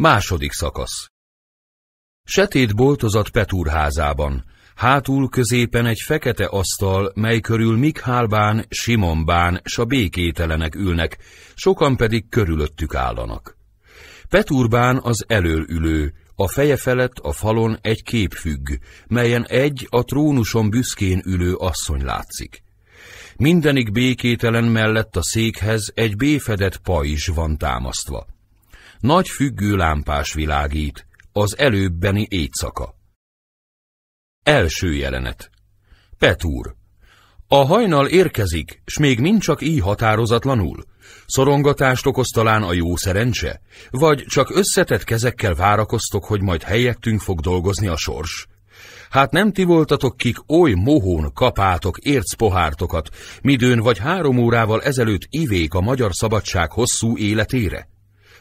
Második szakasz Setét boltozat Petúr házában, hátul középen egy fekete asztal, mely körül Mikhálbán, Simonbán s a békételenek ülnek, sokan pedig körülöttük állanak. Petúrbán az elől ülő, a feje felett a falon egy kép függ, melyen egy a trónuson büszkén ülő asszony látszik. Mindenik békételen mellett a székhez egy béfedett pajzs van támasztva nagy függő lámpás világít, az előbbeni éjszaka. Első jelenet. Petúr. A hajnal érkezik, s még mind csak így határozatlanul. Szorongatást okoz talán a jó szerencse, vagy csak összetett kezekkel várakoztok, hogy majd helyettünk fog dolgozni a sors? Hát nem ti voltatok, kik oly mohón kapátok, érc pohártokat, midőn vagy három órával ezelőtt ivék a magyar szabadság hosszú életére?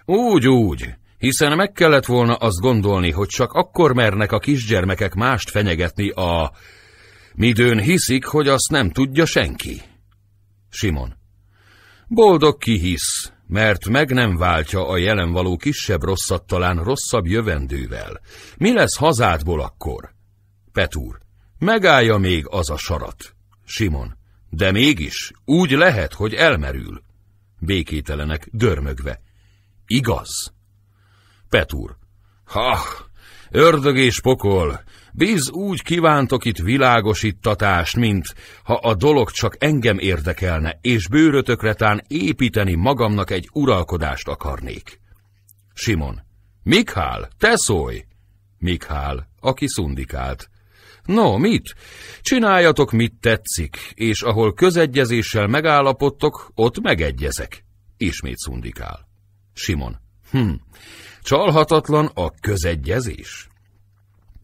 Úgy, úgy, hiszen meg kellett volna azt gondolni, hogy csak akkor mernek a kisgyermekek mást fenyegetni a... Midőn hiszik, hogy azt nem tudja senki. Simon. Boldog ki hisz, mert meg nem váltja a jelen való kisebb rosszat talán rosszabb jövendővel. Mi lesz hazádból akkor? Petúr. Megállja még az a sarat. Simon. De mégis, úgy lehet, hogy elmerül. Békételenek, dörmögve. Igaz? Petúr. Ha, ördög és pokol, Bíz úgy kívántok itt világosítatást, mint ha a dolog csak engem érdekelne, és bőrötökre tán építeni magamnak egy uralkodást akarnék. Simon. Mikhál, te szólj! Mikhál, aki szundikált. No, mit? Csináljatok, mit tetszik, és ahol közegyezéssel megállapodtok, ott megegyezek. Ismét szundikál. Simon. Hm, csalhatatlan a közegyezés.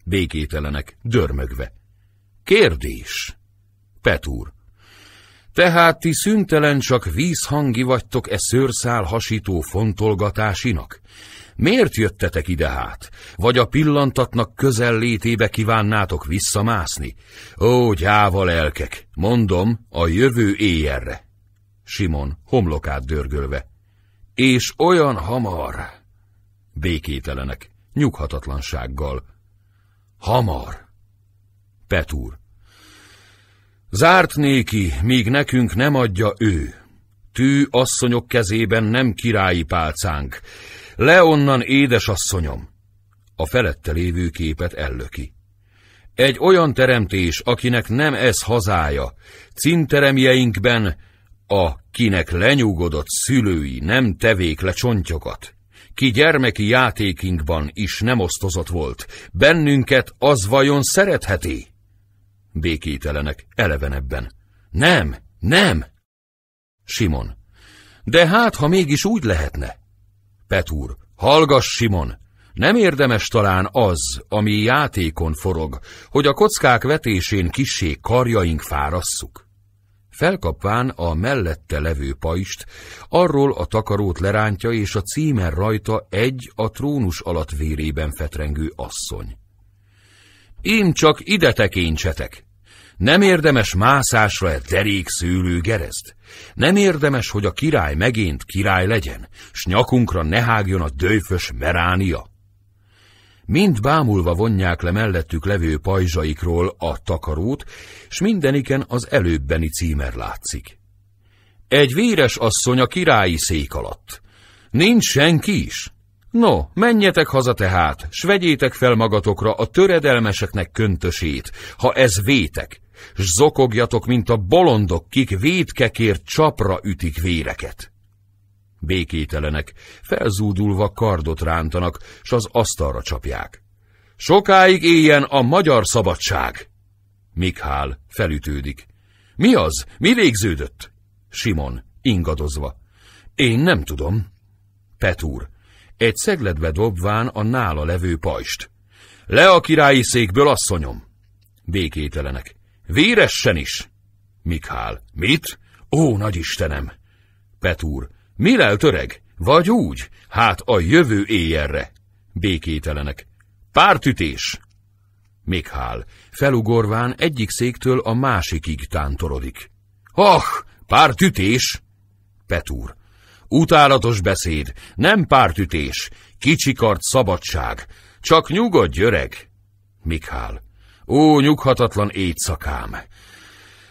Békételenek, dörmögve. Kérdés. Petúr. Tehát ti szüntelen csak vízhangi vagytok e szőrszál hasító fontolgatásinak? Miért jöttetek ide hát? Vagy a pillantatnak közel létébe kívánnátok visszamászni? Ó, gyáva lelkek! Mondom, a jövő éjjelre! Simon, homlokát dörgölve. És olyan hamar, békételenek, nyughatatlansággal. Hamar. Petúr. Zárt néki, míg nekünk nem adja ő. Tű asszonyok kezében nem királyi pálcánk. Le onnan, édesasszonyom! A felette lévő képet ellöki. Egy olyan teremtés, akinek nem ez hazája, cinteremjeinkben, a, kinek lenyugodott szülői nem tevék le csontjokat, ki gyermeki játékinkban is nem osztozott volt, bennünket az vajon szeretheti? Békételenek elevenebben. Nem, nem! Simon. De hát, ha mégis úgy lehetne. Petúr. Hallgass, Simon! Nem érdemes talán az, ami játékon forog, hogy a kockák vetésén kissé karjaink fárasszuk? Felkapván a mellette levő pajst, arról a takarót lerántja, és a címer rajta egy a trónus alatt vérében fetrengő asszony. Én csak ide tekintsetek! Nem érdemes mászásra egy derék szőlő gerezd. Nem érdemes, hogy a király megint király legyen, s nyakunkra ne hágjon a dőfös meránia. Mind bámulva vonják le mellettük levő pajzsaikról a takarót, s mindeniken az előbbeni címer látszik. Egy véres asszony a királyi szék alatt. Nincs senki is? No, menjetek haza tehát, s vegyétek fel magatokra a töredelmeseknek köntösét, ha ez vétek, s zokogjatok, mint a bolondok, kik vétkekért csapra ütik véreket békételenek, felzúdulva kardot rántanak, s az asztalra csapják. Sokáig éljen a magyar szabadság! Mikhál felütődik. Mi az? Mi végződött? Simon, ingadozva. Én nem tudom. Petúr, egy szegletbe dobván a nála levő pajst. Le a királyi székből, asszonyom! Békételenek. Véressen is! Mikhál, mit? Ó, nagy Istenem! Petúr, Mirel töreg? Vagy úgy? Hát a jövő éjjelre. Békételenek. Pártütés! Mikhál, felugorván egyik széktől a másikig tántorodik. Hach, pártütés! Petúr. Utálatos beszéd, nem pártütés, kicsikart szabadság. Csak nyugodj, öreg! Mikhál. Ó, nyughatatlan éjszakám!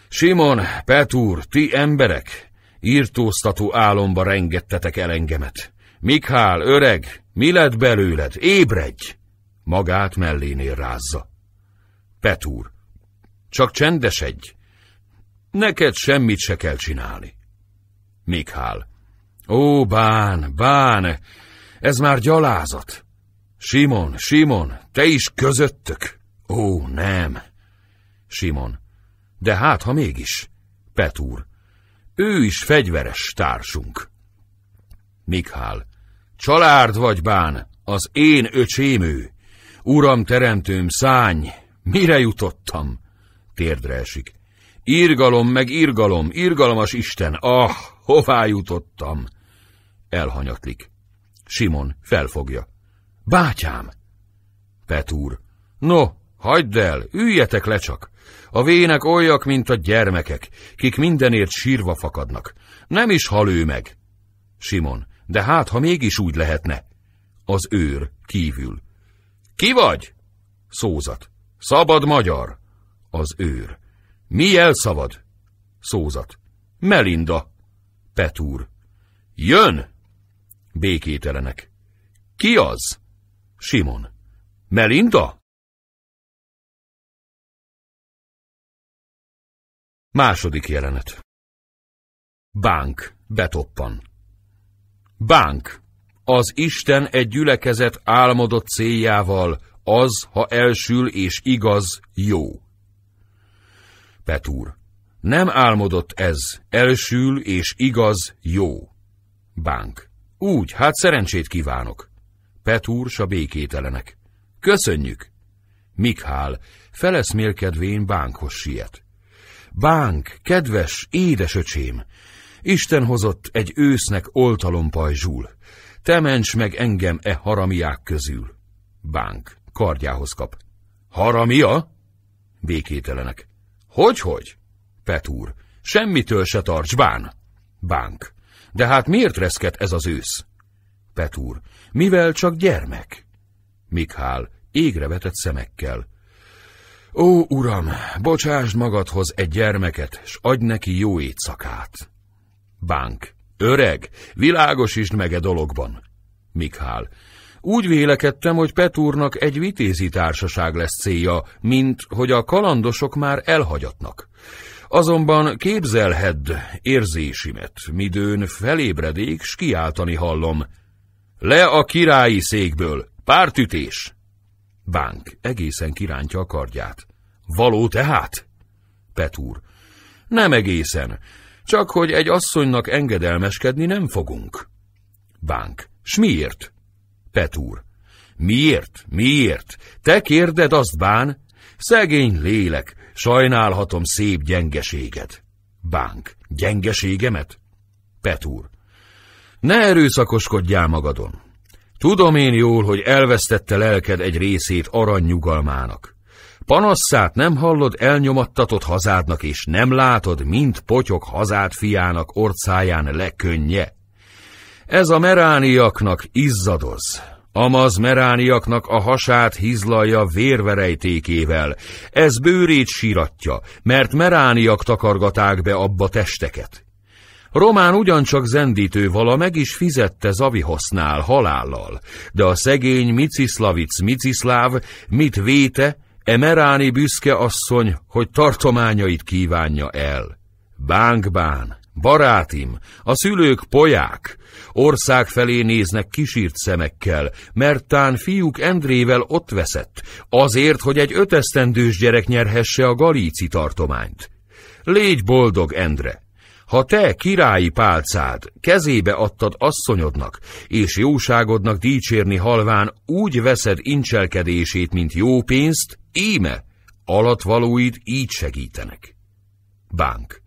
Simon, Petúr, ti emberek, Írtóztató álomba rengettetek el engemet. Mikhál, öreg, mi lett belőled? Ébredj! Magát mellénél rázza. Petúr, csak csendesedj. Neked semmit se kell csinálni. Mikhál, ó, bán, bán, ez már gyalázat. Simon, Simon, te is közöttök? Ó, nem. Simon, de hát, ha mégis. Petúr, ő is fegyveres társunk. Mikhál, család vagy bán, az én öcsém ő. Uram teremtőm, szány, mire jutottam? Térdre esik. Irgalom meg irgalom, irgalmas Isten, ah, hová jutottam? Elhanyatlik. Simon felfogja. Bátyám! Petúr, no, hagyd el, üljetek le csak. A vének olyak, mint a gyermekek, kik mindenért sírva fakadnak. Nem is hal ő meg. Simon, de hát, ha mégis úgy lehetne. Az őr kívül. Ki vagy? Szózat. Szabad magyar. Az őr. Mi elszabad? Szózat. Melinda. Petúr. Jön! Békételenek. Ki az? Simon. Melinda? Második jelenet. Bánk betoppan. Bánk, az Isten egy gyülekezet álmodott céljával, az, ha elsül és igaz, jó. Petúr, nem álmodott ez, elsül és igaz, jó. Bánk, úgy, hát szerencsét kívánok. Petúr s a békételenek. Köszönjük! Mikhál, feleszmélkedvén bánkhoz siet. Bánk, kedves, édesöcsém, Isten hozott egy ősznek oltalompajzsul. Te ments meg engem e haramiák közül. Bánk, kardjához kap. Haramia? Békételenek. Hogy-hogy? Petúr. Semmitől se tarts, bán. Bánk. De hát miért reszket ez az ősz? Petúr. Mivel csak gyermek? Mikhál. Égre vetett szemekkel. Ó, uram, bocsásd magadhoz egy gyermeket, s adj neki jó éjszakát. Bánk. Öreg, világosítsd meg e dologban. Mikhál. Úgy vélekedtem, hogy Petúrnak egy vitézi társaság lesz célja, mint hogy a kalandosok már elhagyatnak. Azonban képzelhedd érzésimet, midőn felébredék, s kiáltani hallom. Le a királyi székből! Pártütés! Bánk egészen kirántja a kardját. Való tehát? Petúr. Nem egészen, csak hogy egy asszonynak engedelmeskedni nem fogunk. Bánk. S miért? Petúr. Miért? Miért? Te kérded azt, Bán? Szegény lélek, sajnálhatom szép gyengeséget. Bánk. Gyengeségemet? Petúr. Ne erőszakoskodjál magadon. Tudom én jól, hogy elvesztette lelked egy részét arany Panasszát nem hallod elnyomattatott hazádnak, és nem látod, mint potyok hazád fiának orcáján lekönnye. Ez a merániaknak izzadoz, Amaz merániaknak a hasát hizlalja vérverejtékével, ez bőrét síratja, mert merániak takargaták be abba testeket. Román ugyancsak zendítő meg is fizette Zavihosznál halállal, de a szegény Miciszlavic Miciszláv mit véte, Emeráni büszke asszony, hogy tartományait kívánja el. Bánkbán, barátim, a szülők poják, ország felé néznek kisírt szemekkel, mert tán fiúk Endrével ott veszett, azért, hogy egy ötesztendős gyerek nyerhesse a galíci tartományt. Légy boldog, Endre! Ha te királyi pálcád kezébe adtad asszonyodnak, és jóságodnak dícsérni halván úgy veszed incselkedését, mint jó pénzt, íme, alatvalóid így segítenek. Bánk.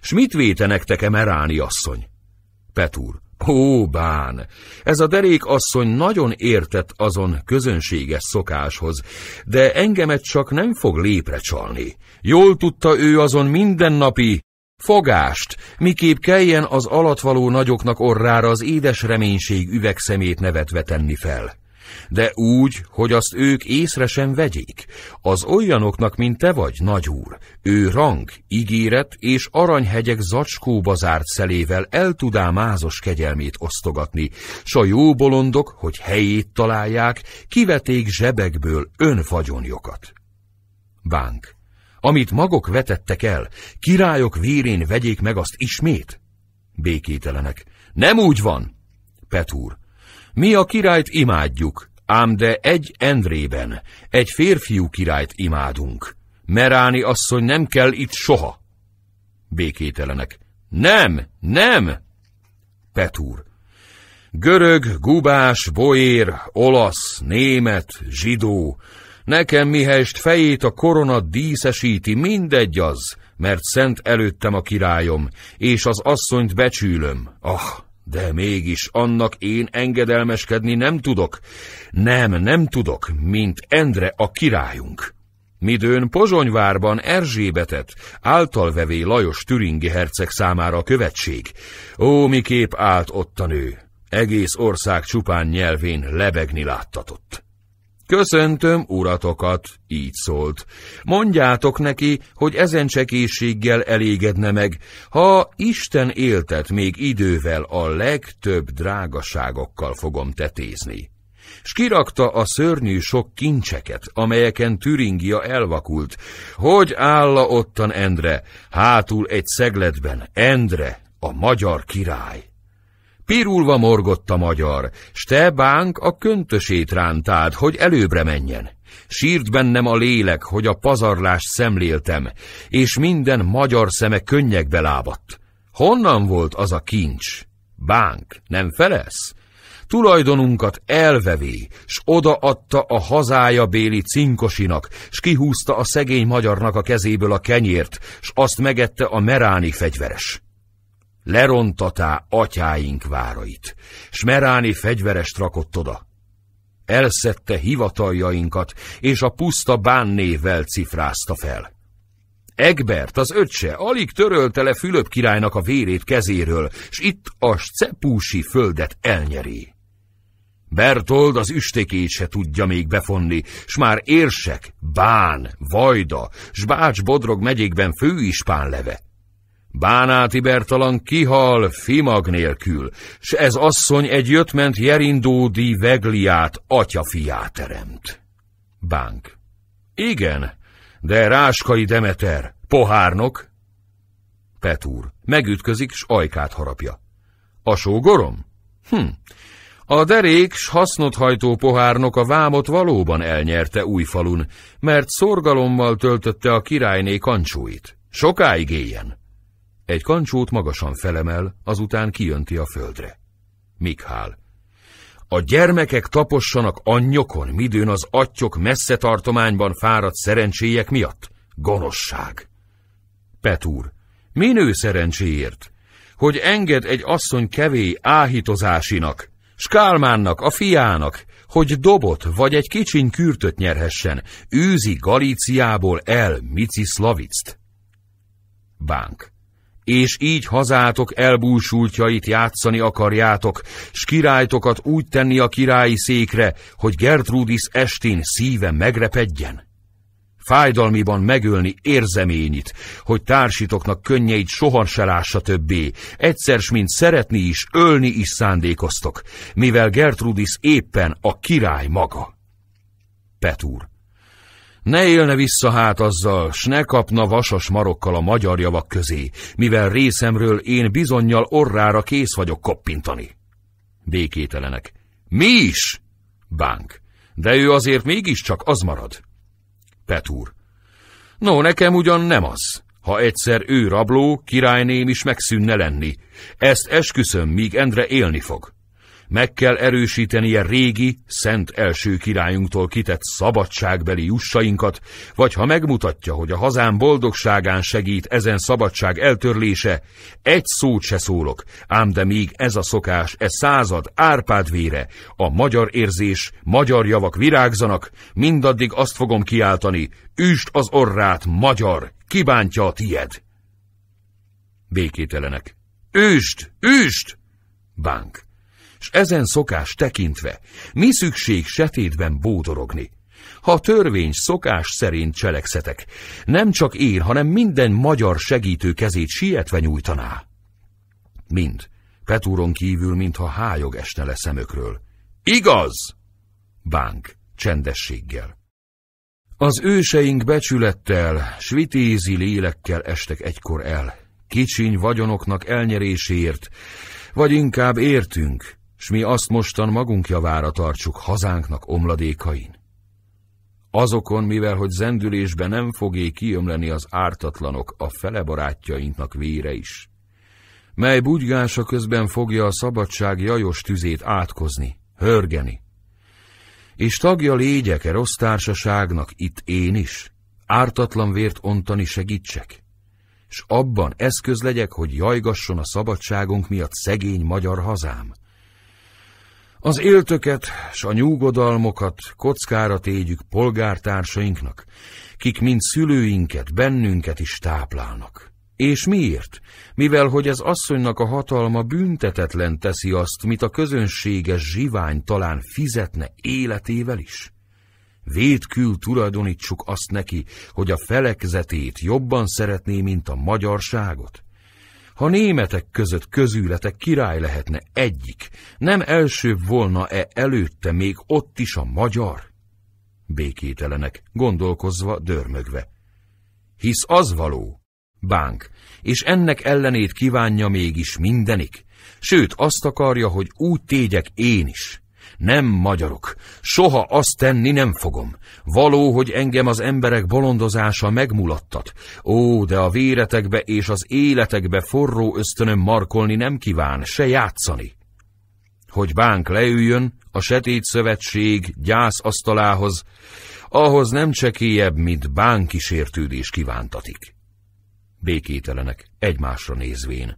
S mit vétenek te emeráni asszony? Petúr. Ó, bán! Ez a derék asszony nagyon értett azon közönséges szokáshoz, de engemet csak nem fog lépre csalni. Jól tudta ő azon mindennapi, Fogást, miképp kelljen az alatvaló nagyoknak orrára az édes reménység üvegszemét nevetve tenni fel. De úgy, hogy azt ők észre sem vegyék. Az olyanoknak, mint te vagy, nagy úr, ő rang, ígéret és aranyhegyek zacskóba zárt szelével el tudá mázos kegyelmét osztogatni, s a jó bolondok, hogy helyét találják, kiveték zsebekből önfagyonjokat. Bánk. Amit magok vetettek el, királyok vérén vegyék meg azt ismét? Békételenek. Nem úgy van! Petúr. Mi a királyt imádjuk, ám de egy endrében, egy férfiú királyt imádunk. Meráni asszony nem kell itt soha. Békételenek. Nem, nem! Petúr. Görög, gubás, boér, olasz, német, zsidó, Nekem mihelyst fejét a korona díszesíti, mindegy az, mert szent előttem a királyom, és az asszonyt becsülöm. Ah, de mégis annak én engedelmeskedni nem tudok. Nem, nem tudok, mint Endre a királyunk. Midőn Pozsonyvárban Erzsébetet, általvevé Lajos Türingi herceg számára a követség. Ó, miképp állt ott a nő! Egész ország csupán nyelvén lebegni láttatott. Köszöntöm uratokat, így szólt. Mondjátok neki, hogy ezen csekészséggel elégedne meg, ha Isten éltet még idővel a legtöbb drágaságokkal fogom tetézni. S kirakta a szörnyű sok kincseket, amelyeken Türingia elvakult. Hogy álla ottan Endre? Hátul egy szegletben, Endre, a magyar király. Pirulva morgott a magyar, s te, bánk, a köntösét rántád, hogy előbbre menjen. Sírt bennem a lélek, hogy a pazarlást szemléltem, és minden magyar szeme könnyekbe lábadt. Honnan volt az a kincs? Bánk, nem felesz? Tulajdonunkat elvevé, s odaadta a hazája béli cinkosinak, s kihúzta a szegény magyarnak a kezéből a kenyért, s azt megette a meráni fegyveres lerontatá atyáink várait, s meráni fegyverest rakott oda. Elszette hivataljainkat, és a puszta bánnévvel cifrázta fel. Egbert, az öccse, alig törölte le Fülöp királynak a vérét kezéről, s itt a cepúsi földet elnyeri. Bertold az üstékét se tudja még befonni, s már érsek, bán, vajda, s bács bodrog megyékben főispán leve. Bánáti Bertalan kihal fimag nélkül, s ez asszony egy jöttment Jerindódi Vegliát, atyafiát teremt. Bánk. Igen, de Ráskai Demeter, pohárnok? Petúr. Megütközik, s ajkát harapja. A sógorom? Hm. A derék s hasznot hajtó pohárnok a vámot valóban elnyerte Újfalun, mert szorgalommal töltötte a királyné kancsóit. Sokáig éljen! Egy kancsót magasan felemel, azután kijönti a földre. Mikhál. A gyermekek tapossanak anyjokon, midőn az atyok messze tartományban fáradt szerencséjek miatt. Gonoszság. Petúr. Minő szerencséért? Hogy enged egy asszony kevé áhítozásinak, Skálmánnak, a fiának, hogy dobot vagy egy kicsiny kürtöt nyerhessen, űzi Galíciából el Mici Bánk és így hazátok elbúsultjait játszani akarjátok, s királytokat úgy tenni a királyi székre, hogy Gertrudis estén szíve megrepedjen? Fájdalmiban megölni érzeményit, hogy társitoknak könnyeit sohan se lássa többé, egyszer s mint szeretni is, ölni is szándékoztok, mivel Gertrudis éppen a király maga. Petúr ne élne vissza hát azzal, s ne kapna vasas marokkal a magyar javak közé, mivel részemről én bizonyal orrára kész vagyok koppintani. Békételenek. Mi is? Bánk. De ő azért mégiscsak az marad. Petúr. No, nekem ugyan nem az. Ha egyszer ő rabló, királyném is megszűnne lenni. Ezt esküszöm, míg Endre élni fog meg kell erősítenie régi, szent első királyunktól kitett szabadságbeli jussainkat, vagy ha megmutatja, hogy a hazám boldogságán segít ezen szabadság eltörlése, egy szót se szólok, ám de még ez a szokás, e század Árpád vére, a magyar érzés, magyar javak virágzanak, mindaddig azt fogom kiáltani, üst az orrát, magyar, kibántja a tied. Békételenek. Üst! Üst! Bánk s ezen szokás tekintve mi szükség setétben bódorogni? Ha a törvény szokás szerint cselekszetek, nem csak én, hanem minden magyar segítő kezét sietve nyújtaná. Mind, Petúron kívül, mintha hájog esne le szemökről. Igaz! Bánk, csendességgel. Az őseink becsülettel, svitézi lélekkel estek egykor el, kicsiny vagyonoknak elnyeréséért, vagy inkább értünk, s mi azt mostan magunk javára tartsuk hazánknak omladékain. Azokon, mivel hogy zendülésbe nem fogé kiömleni az ártatlanok a fele barátjainknak vére is, mely bugygása közben fogja a szabadság jajos tüzét átkozni, hörgeni. És tagja légyek-e rossz társaságnak itt én is, ártatlan vért ontani segítsek, s abban eszköz legyek, hogy jajgasson a szabadságunk miatt szegény magyar hazám, az éltöket s a nyúgodalmokat kockára tégyük polgártársainknak, kik mind szülőinket, bennünket is táplálnak. És miért? Mivel, hogy ez asszonynak a hatalma büntetetlen teszi azt, mit a közönséges zsivány talán fizetne életével is? Védkül tulajdonítsuk azt neki, hogy a felekzetét jobban szeretné, mint a magyarságot? Ha németek között közületek király lehetne egyik, nem elsőbb volna-e előtte még ott is a magyar? Békételenek, gondolkozva, dörmögve. Hisz az való, bánk, és ennek ellenét kívánja mégis mindenik, sőt azt akarja, hogy úgy tégyek én is. Nem magyarok, soha azt tenni nem fogom. Való, hogy engem az emberek bolondozása megmulattat. Ó, de a véretekbe és az életekbe forró ösztönöm markolni nem kíván, se játszani. Hogy bánk leüljön a setét szövetség gyászasztalához, ahhoz nem csekélyebb, mint bánkisértődés kívántatik. Békételenek, egymásra nézvén.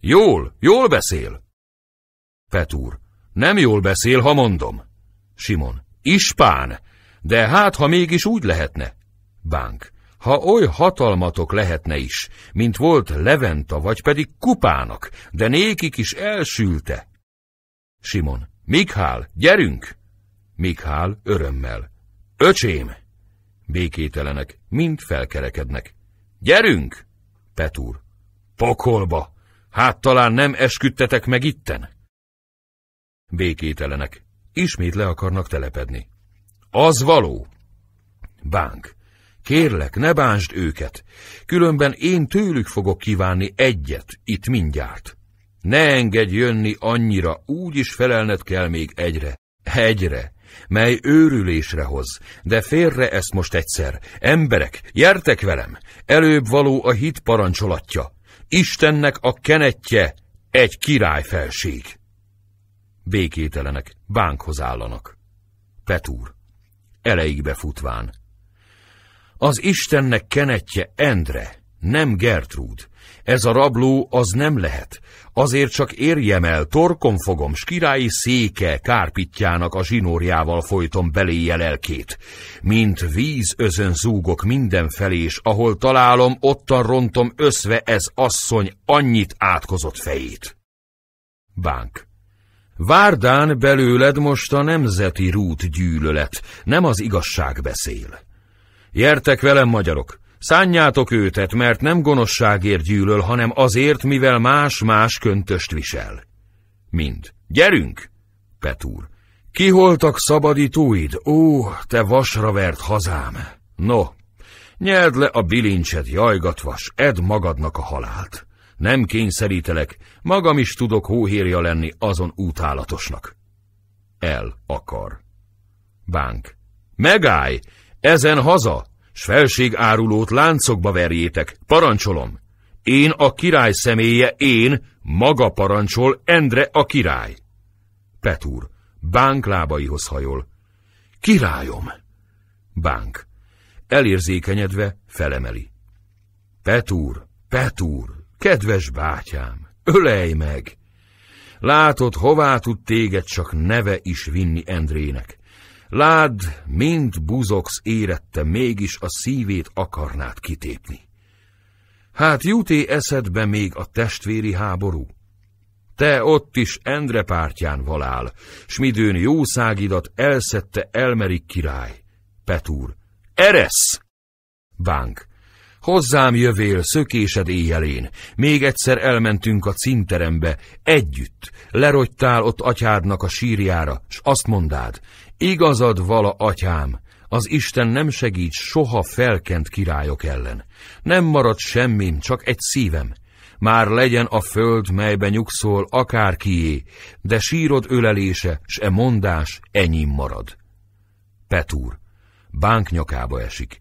Jól, jól beszél! Petúr, nem jól beszél, ha mondom. Simon. Ispán, de hát, ha mégis úgy lehetne. Bánk. Ha oly hatalmatok lehetne is, mint volt Leventa, vagy pedig Kupának, de nékik is elsülte. Simon. Mikhál, gyerünk! Mikhál örömmel. Öcsém! Békételenek, mind felkerekednek. Gyerünk! Petúr. Pokolba! Hát talán nem esküdtetek meg itten? békételenek, ismét le akarnak telepedni. Az való! Bánk! Kérlek, ne bánsd őket, különben én tőlük fogok kívánni egyet, itt mindjárt. Ne engedj jönni annyira, úgy is felelned kell még egyre, egyre, mely őrülésre hoz, de félre ezt most egyszer. Emberek, gyertek velem, előbb való a hit parancsolatja, Istennek a kenetje, egy királyfelség békételenek, bánkhoz állanak. Petúr, eleikbe futván. Az Istennek kenetje Endre, nem Gertrúd. Ez a rabló az nem lehet. Azért csak érjem el, torkom fogom, s királyi széke kárpitjának a zsinórjával folytom beléje lelkét. Mint víz özön zúgok mindenfelé, és ahol találom, ottan rontom összve ez asszony annyit átkozott fejét. Bánk. Várdán belőled most a nemzeti rút gyűlölet, nem az igazság beszél. Jertek velem, magyarok! Szánjátok őtet, mert nem gonoszságért gyűlöl, hanem azért, mivel más-más köntöst visel. Mind. Gyerünk! Petúr. Kiholtak szabadítóid, ó, te vasra vert hazám! No, nyerd le a bilincset, jajgatvas, edd magadnak a halált! Nem kényszerítelek, magam is tudok hóhérja lenni azon útálatosnak. El akar. Bánk. Megállj! Ezen haza! S árulót láncokba verjétek, parancsolom! Én a király személye, én, maga parancsol, Endre a király! Petúr, Bánk lábaihoz hajol. Királyom! Bánk. Elérzékenyedve felemeli. Petúr, Petúr, Kedves bátyám, ölej meg! Látod, hová tud téged csak neve is vinni Endrének. Lád, mint buzogsz érette, mégis a szívét akarnád kitépni. Hát juté eszedbe még a testvéri háború? Te ott is Endre pártján valál, s midőn jószágidat elszette Elmerik király. Petúr. Eresz! Bánk. Hozzám jövél szökésed éjjelén. Még egyszer elmentünk a cinterembe, együtt. Lerogytál ott atyádnak a sírjára, s azt mondád, igazad vala atyám, az Isten nem segít soha felkent királyok ellen. Nem marad semmim, csak egy szívem. Már legyen a föld, melybe nyugszol, akárkié, de sírod ölelése, s e mondás enyém marad. Petúr, bánk nyakába esik.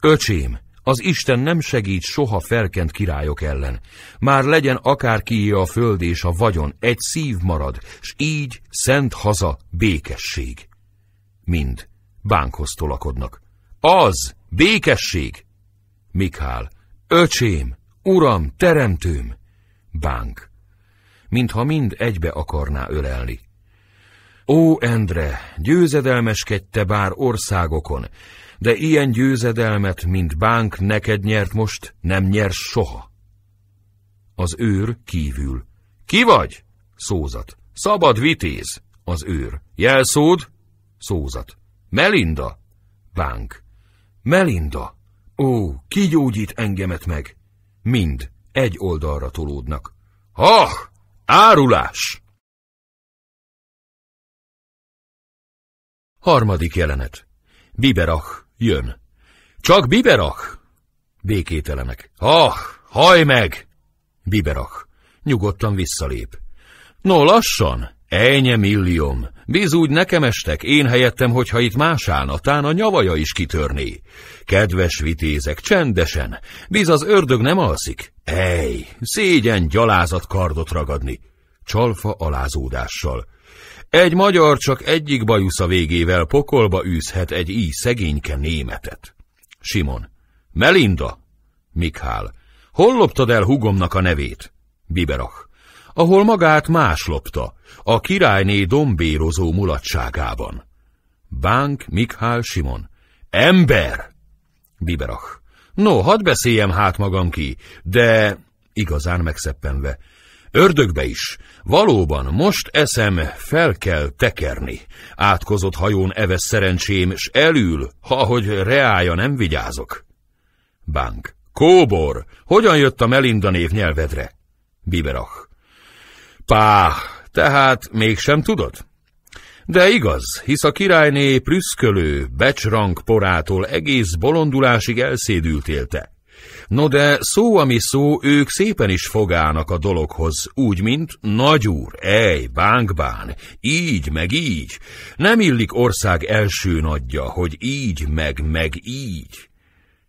Öcsém, az Isten nem segít soha felkent királyok ellen. Már legyen akárkié a föld és a vagyon, egy szív marad, s így szent haza békesség. Mind bánkhoz tolakodnak. Az békesség! Mikál, öcsém, uram, teremtőm! Bánk, mintha mind egybe akarná ölelni. Ó, Endre, győzedelmeskedte bár országokon, de ilyen győzedelmet, mint bánk neked nyert most, nem nyers soha. Az őr kívül. Ki vagy? Szózat. Szabad vitéz. Az őr. Jelszód? Szózat. Melinda? Bánk. Melinda. Ó, ki gyógyít engemet meg? Mind egy oldalra tolódnak. Ha! Árulás! Harmadik jelenet. Biberach Jön. Csak biberak? Békételenek. Ah, haj meg! Biberak. Nyugodtan visszalép. No, lassan! Ejnye milliom! Bizúgy nekem estek, én helyettem, hogyha itt más állna, tán a nyavaja is kitörné. Kedves vitézek, csendesen! Biz az ördög nem alszik. Ej, szégyen gyalázat kardot ragadni! Csalfa alázódással. Egy magyar csak egyik bajusza végével pokolba űzhet egy így szegényke németet. Simon. Melinda. Mikhál. Hol loptad el hugomnak a nevét? Biberach. Ahol magát más lopta, a királyné dombérozó mulatságában. Bánk Mikhál Simon. Ember! Biberach. No, hadd beszéljem hát magam ki, de... Igazán megszeppenve. Ördögbe is. Valóban, most eszem, fel kell tekerni. Átkozott hajón eves szerencsém, s elül, ha hogy reája nem vigyázok. Bánk. Kóbor, hogyan jött a Melinda név nyelvedre? Biberach. Pá, tehát mégsem tudod? De igaz, hisz a királyné prüszkölő, becsrank porától egész bolondulásig elszédült élte. No de szó, ami szó, ők szépen is fogának a dologhoz, úgy, mint nagyúr, ej, bánkbán, így, meg így. Nem illik ország első nagyja, hogy így, meg, meg így.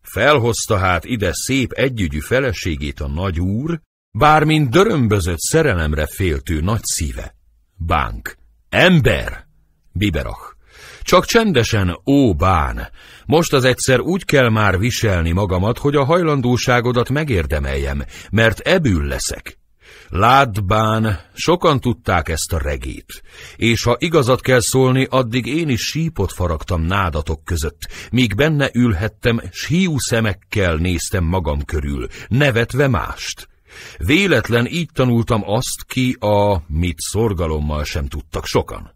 Felhozta hát ide szép együgyű feleségét a nagyúr, bármint dörömbözött szerelemre féltő nagy szíve. Bánk. Ember! Biberach. Csak csendesen, ó bán, most az egyszer úgy kell már viselni magamat, hogy a hajlandóságodat megérdemeljem, mert ebül leszek. Ládd bán, sokan tudták ezt a regét, és ha igazat kell szólni, addig én is sípot faragtam nádatok között, míg benne ülhettem, s hiú szemekkel néztem magam körül, nevetve mást. Véletlen így tanultam azt ki, a mit szorgalommal sem tudtak sokan.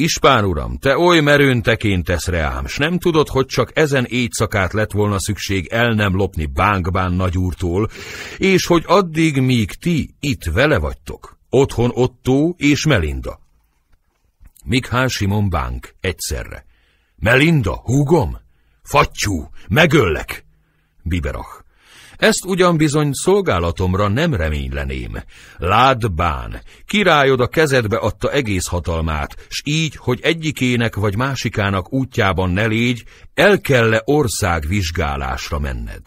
Ispán uram, te oly merőn tekintesz reám, s nem tudod, hogy csak ezen éjszakát lett volna szükség el nem lopni bánkbán nagyúrtól, és hogy addig, míg ti itt vele vagytok, otthon Ottó és Melinda. Mikhál Simon bánk egyszerre. Melinda, húgom? Fattyú, megöllek! Biberach. Ezt ugyan bizony szolgálatomra nem reményleném. Lád bán, királyod a kezedbe adta egész hatalmát, s így, hogy egyikének vagy másikának útjában ne légy, el kell -e ország vizsgálásra menned.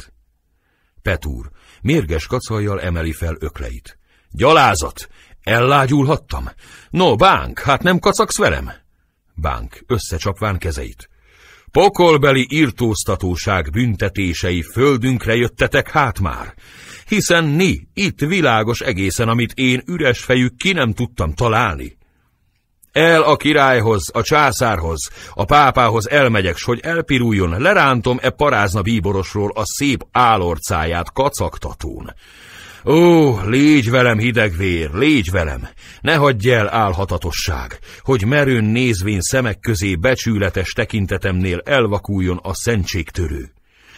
Petúr mérges kacajjal emeli fel ökleit. Gyalázat! Ellágyulhattam? No, bánk, hát nem kacaksz velem? Bánk, összecsapván kezeit. Pokolbeli irtóztatóság büntetései földünkre jöttetek hát már, hiszen ni, itt világos egészen, amit én üres fejű ki nem tudtam találni. El a királyhoz, a császárhoz, a pápához elmegyek, s hogy elpiruljon, lerántom e parázna bíborosról a szép álorcáját kacagtatón. Ó, légy velem, hideg vér, légy velem! Ne hagyj el álhatatosság, hogy merőn nézvén szemek közé becsületes tekintetemnél elvakuljon a szentségtörő.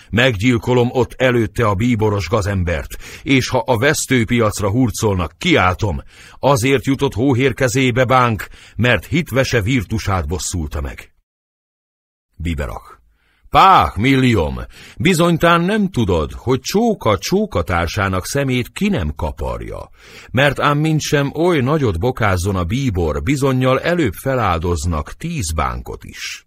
Meggyilkolom ott előtte a bíboros gazembert, és ha a vesztőpiacra hurcolnak, kiáltom, azért jutott hóhér kezébe bánk, mert hitvese virtusát bosszulta meg. Biberak Pák, milliom, bizonytán nem tudod, hogy csóka csókatársának szemét ki nem kaparja, mert ám mintsem oly nagyot bokázzon a bíbor, bizonyal előbb feláldoznak tíz bánkot is.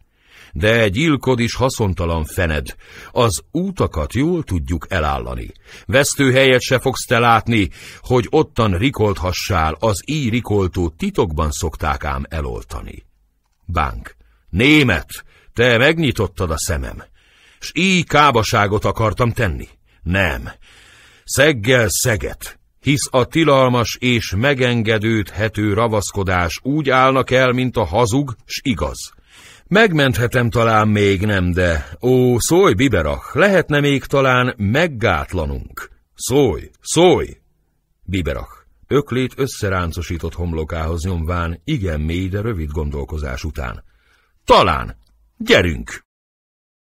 De egy ilkod is haszontalan fened, az útakat jól tudjuk elállani. Vesztőhelyet se fogsz te látni, hogy ottan rikolthassál, az íj rikoltó titokban szokták ám eloltani. Bánk. Német, te megnyitottad a szemem, s így kábaságot akartam tenni. Nem. Szeggel szeget, hisz a tilalmas és megengedődhető ravaszkodás úgy állnak el, mint a hazug, s igaz. Megmenthetem talán még nem, de, ó, szólj, Biberach, lehetne még talán meggátlanunk. Szólj, szólj! Biberach, öklét összeráncosított homlokához nyomván, igen mély, de rövid gondolkozás után. Talán, Gyerünk!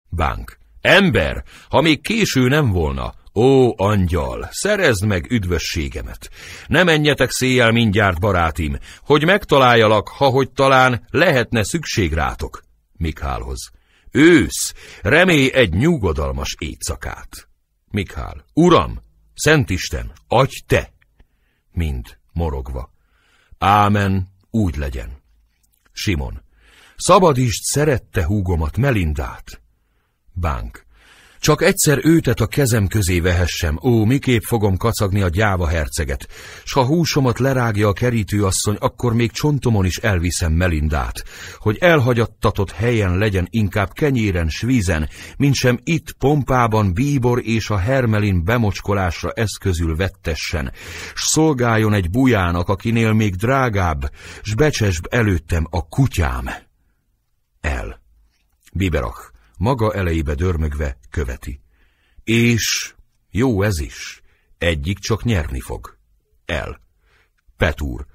Bánk. Ember, ha még késő nem volna, ó, angyal, szerezd meg üdvösségemet! Ne menjetek széjjel mindjárt, barátim, hogy megtaláljalak, ha hogy talán lehetne szükség rátok. Mikhálhoz. Ősz, remélj egy nyugodalmas éjszakát. Mikhál. Uram, Szent Isten, adj te! Mind morogva. Ámen, úgy legyen. Simon. Szabadítsd szerette húgomat, Melindát. Bánk. Csak egyszer őtet a kezem közé vehessem, ó, miképp fogom kacagni a gyáva herceget, s ha húsomat lerágja a kerítőasszony, akkor még csontomon is elviszem Melindát, hogy elhagyattatott helyen legyen inkább kenyéren, s vízen, sem itt pompában bíbor és a hermelin bemocskolásra eszközül vettessen, s szolgáljon egy bujának, akinél még drágább, s becsesbb előttem a kutyám el. Biberach, maga elejébe dörmögve követi. És, jó ez is, egyik csak nyerni fog. El. Petúr,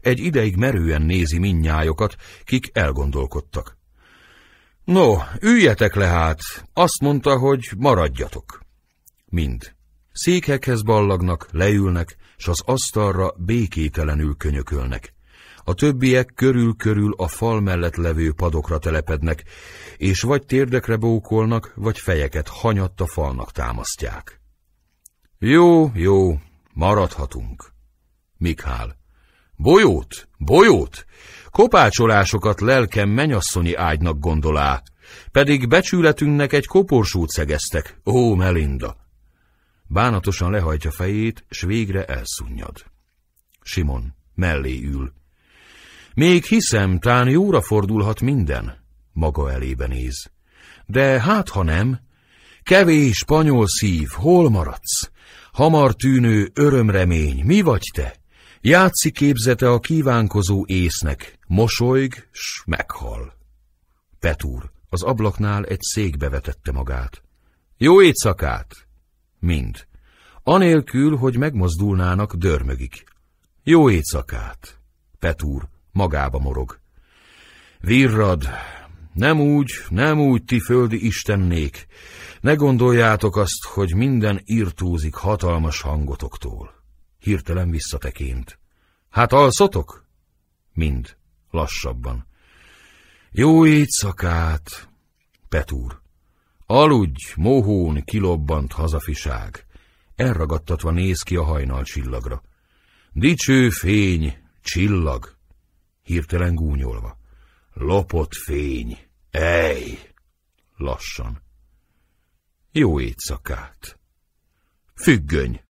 egy ideig merően nézi minnyájokat, kik elgondolkodtak. No, üljetek le hát, azt mondta, hogy maradjatok. Mind. Székekhez ballagnak, leülnek, s az asztalra békételenül könyökölnek a többiek körül-körül a fal mellett levő padokra telepednek, és vagy térdekre bókolnak, vagy fejeket hanyatt a falnak támasztják. Jó, jó, maradhatunk. Mikhál. Bolyót, bolyót! Kopácsolásokat lelkem menyasszonyi ágynak gondolá, pedig becsületünknek egy koporsót szegeztek, ó Melinda! Bánatosan lehajtja fejét, s végre elszunnyad. Simon mellé ül. Még hiszem, tán jóra fordulhat minden, maga elébe néz. De hát, ha nem, kevés spanyol szív, hol maradsz? Hamar tűnő örömremény, mi vagy te? Játszik képzete a kívánkozó észnek, mosolyg, s meghal. Petúr az ablaknál egy székbe vetette magát. Jó éjszakát! Mind. Anélkül, hogy megmozdulnának, dörmögik. Jó éjszakát! Petúr magába morog. Virrad, nem úgy, nem úgy, ti földi istennék, ne gondoljátok azt, hogy minden irtózik hatalmas hangotoktól. Hirtelen visszatekint. Hát alszotok? Mind, lassabban. Jó éjszakát! Petúr. Aludj, mohón kilobbant hazafiság. Elragadtatva néz ki a hajnal csillagra. Dicső fény, csillag! hirtelen gúnyolva. Lopott fény! Ej! Lassan. Jó éjszakát! Függöny!